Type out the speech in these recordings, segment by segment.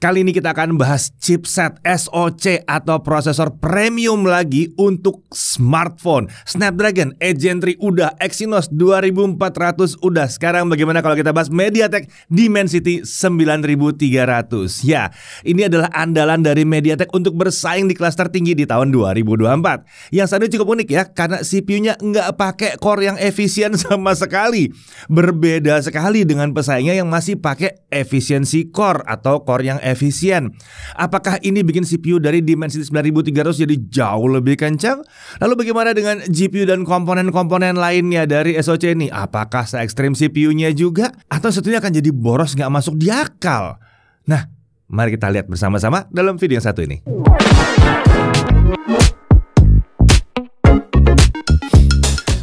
Kali ini kita akan bahas chipset SoC atau prosesor premium lagi untuk smartphone. Snapdragon Edge udah, Exynos 2400 udah. Sekarang bagaimana kalau kita bahas MediaTek Dimensity 9300? Ya, ini adalah andalan dari MediaTek untuk bersaing di kelas tertinggi di tahun 2024. Yang satu cukup unik ya, karena CPU-nya nggak pakai core yang efisien sama sekali. Berbeda sekali dengan pesaingnya yang masih pakai efisiensi core atau core yang efisien. Apakah ini bikin CPU dari Dimensity 9300 jadi jauh lebih kencang? Lalu bagaimana dengan GPU dan komponen-komponen lainnya dari SoC ini? Apakah se-ekstrim CPU-nya juga? Atau sebetulnya akan jadi boros nggak masuk di akal? Nah, mari kita lihat bersama-sama dalam video yang satu ini.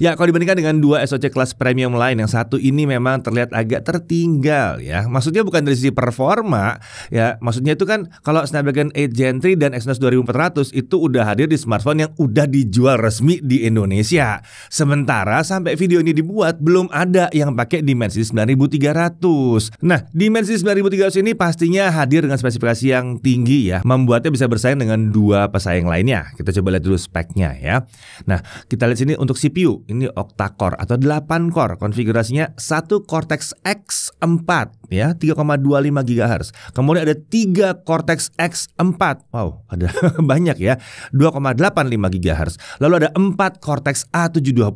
Ya, kalau dibandingkan dengan dua SOC kelas premium lain, yang satu ini memang terlihat agak tertinggal ya. Maksudnya bukan dari sisi performa ya, maksudnya itu kan kalau Snapdragon 8 Gen 3 dan Exynos 2400 itu udah hadir di smartphone yang udah dijual resmi di Indonesia. Sementara sampai video ini dibuat belum ada yang pakai Dimensity 9300. Nah, Dimensity 9300 ini pastinya hadir dengan spesifikasi yang tinggi ya, membuatnya bisa bersaing dengan dua pesaing lainnya. Kita coba lihat dulu speknya ya. Nah, kita lihat sini untuk CPU ini octa-core atau 8 core konfigurasinya 1 Cortex X4 ya 3,25 GHz. Kemudian ada 3 Cortex X4. Wow, ada banyak ya. 2,85 GHz. Lalu ada 4 Cortex A720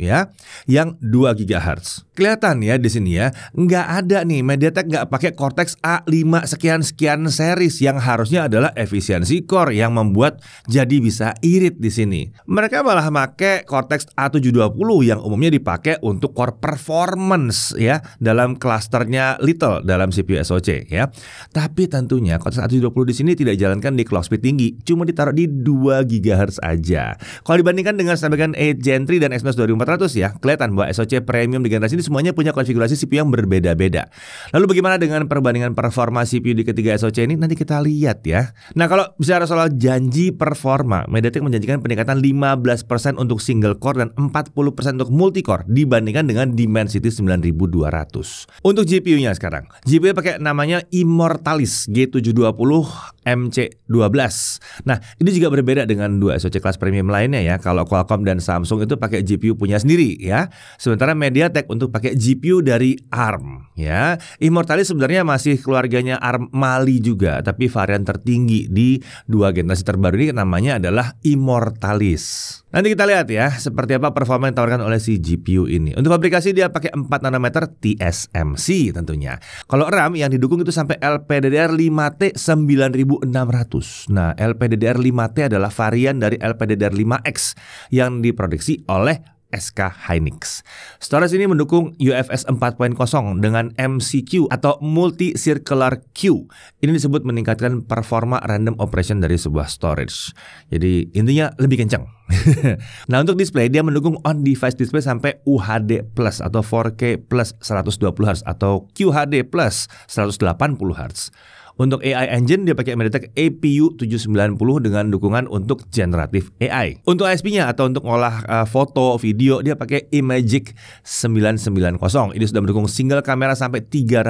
ya yang 2 GHz. Kelihatan ya di sini ya, nggak ada nih MediaTek nggak pakai Cortex A5 sekian sekian series yang harusnya adalah efisiensi core yang membuat jadi bisa irit di sini. Mereka malah pakai Cortex A720 yang umumnya dipakai untuk core performance ya dalam klasternya Little dalam CPU SoC ya. Tapi tentunya Cortex A720 di sini tidak jalankan di clock speed tinggi, cuma ditaruh di 2 GHz aja. Kalau dibandingkan dengan Snapdragon 8 Gen 3 dan Exynos 2400 ya, kelihatan bahwa SoC premium di generasi ini semuanya punya konfigurasi CPU yang berbeda-beda. Lalu bagaimana dengan perbandingan performa CPU di ketiga SoC ini nanti kita lihat ya. Nah, kalau bicara soal janji performa, MediaTek menjanjikan peningkatan 15% untuk single core dan 40% untuk multi core dibandingkan dengan Dimensity 9200. Untuk GPU-nya sekarang, GPU pakai namanya Immortalis G720 MC12. Nah, ini juga berbeda dengan dua SoC kelas premium lainnya ya. Kalau Qualcomm dan Samsung itu pakai GPU punya sendiri ya. Sementara MediaTek untuk pakai GPU dari ARM ya. Immortalis sebenarnya masih keluarganya ARM Mali juga, tapi varian tertinggi di dua generasi terbaru ini namanya adalah Immortalis. Nanti kita lihat ya, seperti apa performa yang ditawarkan oleh si GPU ini. Untuk aplikasi dia pakai 4 nanometer TSMC tentunya. Kalau RAM yang didukung itu sampai LPDDR5T 9600. Nah, LPDDR5T adalah varian dari LPDDR5X yang diproduksi oleh SK Hynix. Storage ini mendukung UFS 4.0 dengan MCQ atau Multi Circular Q. Ini disebut meningkatkan performa random operation dari sebuah storage. Jadi intinya lebih kencang. nah untuk display dia mendukung on-device display sampai UHD plus atau 4K plus 120 Hz atau QHD plus 180 Hz. Untuk AI engine dia pakai MediaTek APU 790 dengan dukungan untuk generatif AI. Untuk ISP-nya atau untuk olah uh, eh, foto, video dia pakai Imagic 990. Ini sudah mendukung single kamera sampai 320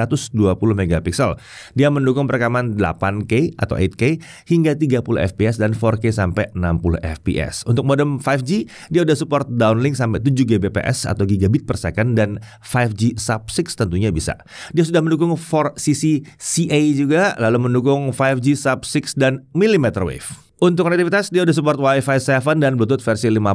megapiksel. Dia mendukung perekaman 8K atau 8K hingga 30 fps dan 4K sampai 60 fps. Untuk modem 5G dia udah support downlink sampai 7 Gbps atau gigabit per second dan 5G sub 6 tentunya bisa. Dia sudah mendukung 4CC CA juga lalu mendukung 5G sub-6 dan millimeter wave. Untuk konektivitas dia udah support Wi-Fi 7 dan Bluetooth versi 5.4.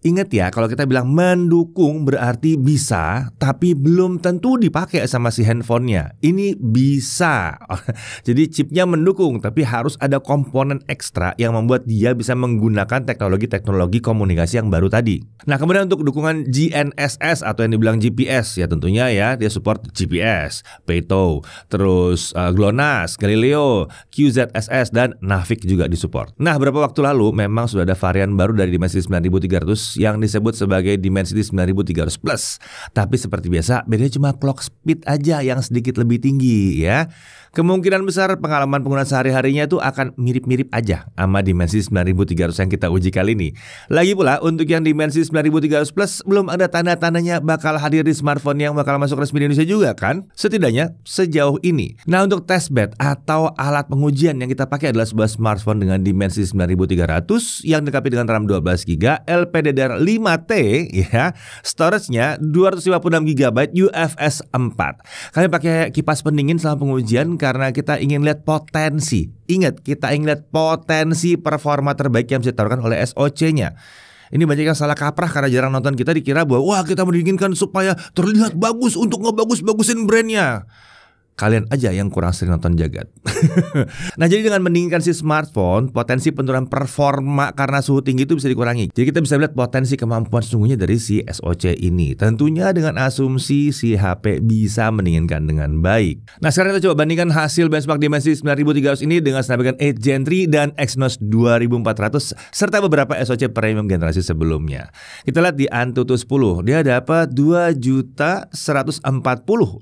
Ingat ya, kalau kita bilang mendukung berarti bisa, tapi belum tentu dipakai sama si handphonenya. Ini bisa. Jadi chipnya mendukung, tapi harus ada komponen ekstra yang membuat dia bisa menggunakan teknologi-teknologi komunikasi yang baru tadi. Nah, kemudian untuk dukungan GNSS atau yang dibilang GPS ya tentunya ya, dia support GPS, BeiDou, terus uh, GLONASS, Galileo, QZSS dan Navig juga disupport. Discord. Nah, beberapa waktu lalu memang sudah ada varian baru dari Dimensity 9300 yang disebut sebagai Dimensity 9300 Plus. Tapi seperti biasa, bedanya cuma clock speed aja yang sedikit lebih tinggi ya kemungkinan besar pengalaman pengguna sehari-harinya itu akan mirip-mirip aja sama dimensi 9300 yang kita uji kali ini. Lagi pula, untuk yang dimensi 9300 Plus, belum ada tanda-tandanya bakal hadir di smartphone yang bakal masuk resmi di Indonesia juga kan? Setidaknya sejauh ini. Nah, untuk testbed atau alat pengujian yang kita pakai adalah sebuah smartphone dengan dimensi 9300 yang dilengkapi dengan RAM 12GB, LPDDR5T, ya, storage-nya 256GB UFS 4. Kami pakai kipas pendingin selama pengujian karena kita ingin lihat potensi. Ingat, kita ingin lihat potensi performa terbaik yang bisa oleh SOC-nya. Ini banyak yang salah kaprah karena jarang nonton kita dikira bahwa wah kita mendinginkan supaya terlihat bagus untuk ngebagus-bagusin brandnya kalian aja yang kurang sering nonton jagat. nah jadi dengan mendinginkan si smartphone, potensi penurunan performa karena suhu tinggi itu bisa dikurangi. Jadi kita bisa lihat potensi kemampuan sesungguhnya dari si SOC ini. Tentunya dengan asumsi si HP bisa mendinginkan dengan baik. Nah sekarang kita coba bandingkan hasil benchmark dimensi 9300 ini dengan Snapdragon 8 Gen 3 dan Exynos 2400 serta beberapa SOC premium generasi sebelumnya. Kita lihat di Antutu 10, dia dapat 2 juta 140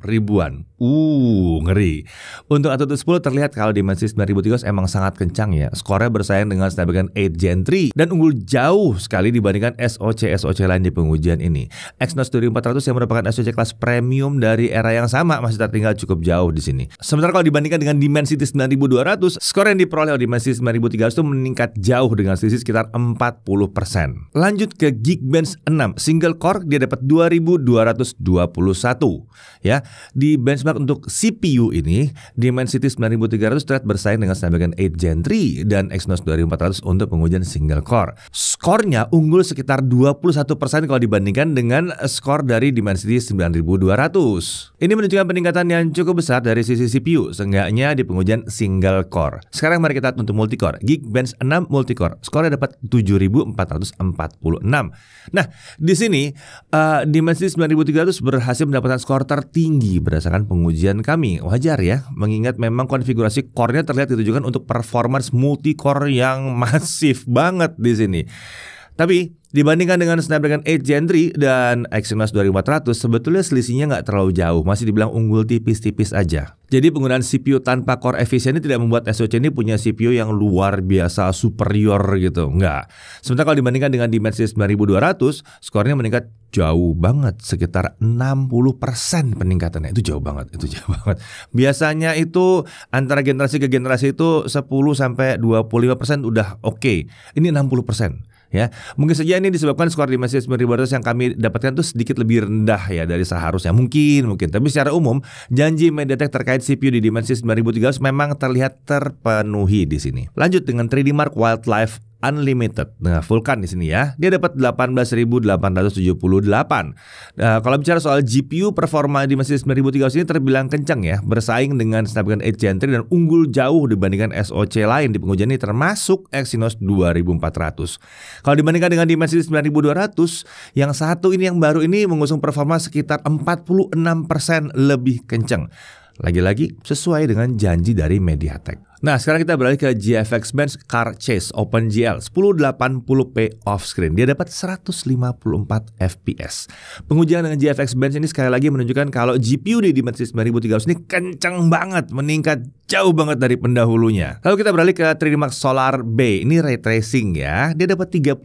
ribuan. Uh, ngeri. Untuk Atutu 10 terlihat kalau dimensi 9300 emang sangat kencang ya. Skornya bersaing dengan Snapdragon 8 Gen 3 dan unggul jauh sekali dibandingkan SoC-SoC lain di pengujian ini. Exynos 2400 yang merupakan SoC kelas premium dari era yang sama masih tertinggal cukup jauh di sini. Sementara kalau dibandingkan dengan Dimensity 9200, skor yang diperoleh oleh Dimensity 9300 itu meningkat jauh dengan selisih sekitar 40%. Lanjut ke Geekbench 6 single core dia dapat 2221 ya. Di benchmark untuk si CPU ini Dimensity 9300 thread bersaing dengan Snapdragon 8 Gen 3 dan Exynos 2400 untuk pengujian single core. Skornya unggul sekitar 21% kalau dibandingkan dengan skor dari Dimensity 9200. Ini menunjukkan peningkatan yang cukup besar dari sisi CPU, seenggaknya di pengujian single core. Sekarang mari kita untuk multicore. Geekbench 6 multicore, skornya dapat 7446. Nah, di sini uh, Dimensity 9300 berhasil mendapatkan skor tertinggi berdasarkan pengujian kami wajar ya, mengingat memang konfigurasi core-nya terlihat ditujukan untuk performance multi core yang masif banget di sini. Tapi dibandingkan dengan Snapdragon 8 Gen 3 dan Exynos 2400, sebetulnya selisihnya nggak terlalu jauh, masih dibilang unggul tipis-tipis aja. Jadi penggunaan CPU tanpa core efisien ini tidak membuat SoC ini punya CPU yang luar biasa superior gitu, nggak. Sementara kalau dibandingkan dengan Dimensity 9200, skornya meningkat jauh banget, sekitar 60% peningkatannya. Itu jauh banget, itu jauh banget. Biasanya itu antara generasi ke generasi itu 10 sampai 25% udah oke. Okay. Ini 60% ya. Mungkin saja ini disebabkan skor di Messi 9200 yang kami dapatkan itu sedikit lebih rendah ya dari seharusnya. Mungkin, mungkin. Tapi secara umum, janji MediaTek terkait CPU di dimensi 9300 memang terlihat terpenuhi di sini. Lanjut dengan 3D Mark Wildlife unlimited. Nah, Vulkan di sini ya. Dia dapat 18.878. Nah, kalau bicara soal GPU performa di mesin 9300 ini terbilang kencang ya, bersaing dengan Snapdragon 8 Gen 3 dan unggul jauh dibandingkan SoC lain di pengujian ini termasuk Exynos 2400. Kalau dibandingkan dengan Dimensity 9200, yang satu ini yang baru ini mengusung performa sekitar 46% lebih kencang. Lagi-lagi sesuai dengan janji dari MediaTek. Nah, sekarang kita beralih ke GFX Benz Car Chase Open GL 1080p off screen. Dia dapat 154 FPS. Pengujian dengan GFX Benz ini sekali lagi menunjukkan kalau GPU di Dimensity 9300 ini kencang banget, meningkat jauh banget dari pendahulunya. Lalu kita beralih ke 3D Solar B. Ini ray tracing ya. Dia dapat 32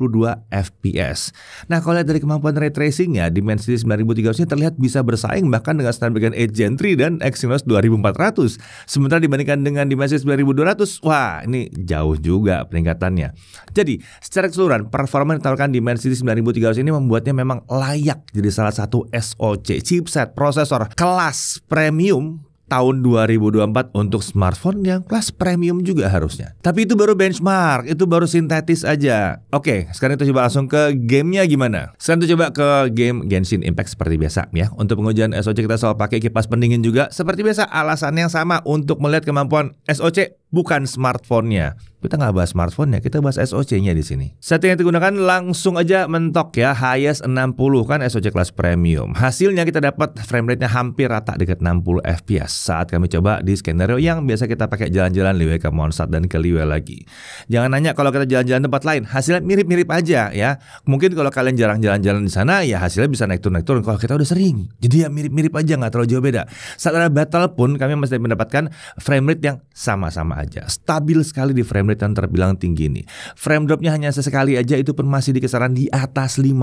FPS. Nah, kalau lihat dari kemampuan ray tracingnya, Dimensity 9300 nya terlihat bisa bersaing bahkan dengan Snapdragon 8 Gen 3 dan Exynos 2400. Sementara dibandingkan dengan Dimensity 9200, wah ini jauh juga peningkatannya. Jadi, secara keseluruhan performa yang ditawarkan Dimensity 9300 ini membuatnya memang layak jadi salah satu SoC chipset prosesor kelas premium tahun 2024 untuk smartphone yang kelas premium juga harusnya. Tapi itu baru benchmark, itu baru sintetis aja. Oke, sekarang kita coba langsung ke gamenya gimana. Sekarang kita coba ke game Genshin Impact seperti biasa ya. Untuk pengujian SOC kita selalu pakai kipas pendingin juga. Seperti biasa alasan yang sama untuk melihat kemampuan SOC bukan smartphone-nya. Kita nggak bahas smartphone-nya, kita bahas SOC-nya di sini. Setting yang digunakan langsung aja mentok ya, highest 60 kan SOC kelas premium. Hasilnya kita dapat frame rate-nya hampir rata dekat 60 fps saat kami coba di skenario yang biasa kita pakai jalan-jalan liwe ke Monsat dan ke Liwe lagi. Jangan nanya kalau kita jalan-jalan tempat lain, hasilnya mirip-mirip aja ya. Mungkin kalau kalian jarang jalan-jalan di sana, ya hasilnya bisa naik turun-naik turun. Kalau kita udah sering, jadi ya mirip-mirip aja nggak terlalu jauh beda. Saat ada battle pun kami masih mendapatkan frame rate yang sama-sama aja. Stabil sekali di frame rate yang terbilang tinggi ini. Frame dropnya hanya sesekali aja itu pun masih di kisaran di atas 50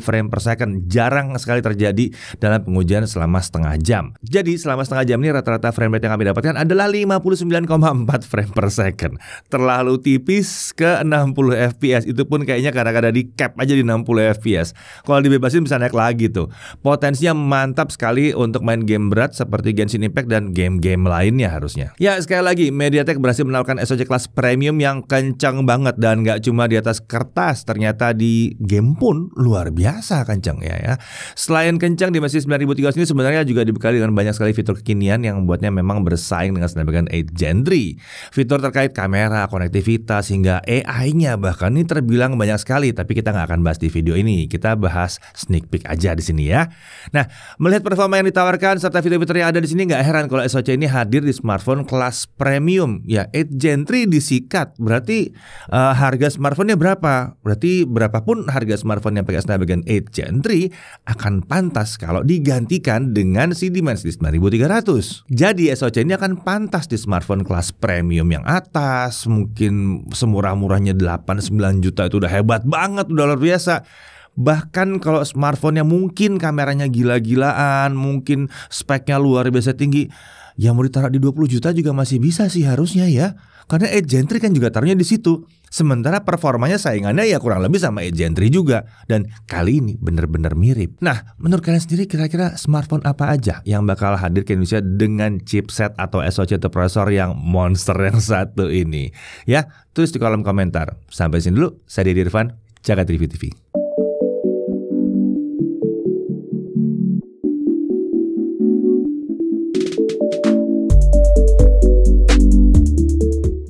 frame per second. Jarang sekali terjadi dalam pengujian selama setengah jam. Jadi selama setengah jam ini rata-rata frame rate yang kami dapatkan adalah 59,4 frame per second. Terlalu tipis ke 60 fps. Itu pun kayaknya kadang-kadang di cap aja di 60 fps. Kalau dibebasin bisa naik lagi tuh. Potensinya mantap sekali untuk main game berat seperti Genshin Impact dan game-game lainnya harusnya. Ya sekali lagi MediaTek berhasil menawarkan SoC kelas premium yang kencang banget dan nggak cuma di atas kertas. Ternyata di game pun luar biasa kencang ya ya. Selain kencang di mesin 9300 ini sebenarnya juga dibekali dengan banyak sekali fitur kekinian yang yang membuatnya memang bersaing dengan Snapdragon 8 Gen 3. Fitur terkait kamera, konektivitas, hingga AI-nya bahkan ini terbilang banyak sekali, tapi kita nggak akan bahas di video ini. Kita bahas sneak peek aja di sini ya. Nah, melihat performa yang ditawarkan serta fitur-fitur yang ada di sini nggak heran kalau SoC ini hadir di smartphone kelas premium. Ya, 8 Gen 3 disikat, berarti uh, harga smartphone-nya berapa? Berarti berapapun harga smartphone yang pakai Snapdragon 8 Gen 3 akan pantas kalau digantikan dengan si Dimensity 9300. Jadi SOC ini akan pantas di smartphone kelas premium yang atas, mungkin semurah-murahnya 8-9 juta itu udah hebat banget, udah luar biasa. Bahkan kalau smartphone yang mungkin kameranya gila-gilaan, mungkin speknya luar biasa tinggi, yang mau ditaruh di 20 juta juga masih bisa sih harusnya ya. Karena Agentry kan juga taruhnya di situ. Sementara performanya saingannya ya kurang lebih sama Agentry juga. Dan kali ini bener-bener mirip. Nah, menurut kalian sendiri kira-kira smartphone apa aja yang bakal hadir ke Indonesia dengan chipset atau SoC atau prosesor yang monster yang satu ini? Ya, tulis di kolom komentar. Sampai sini dulu. Saya Didi Irfan, Jaga TV TV.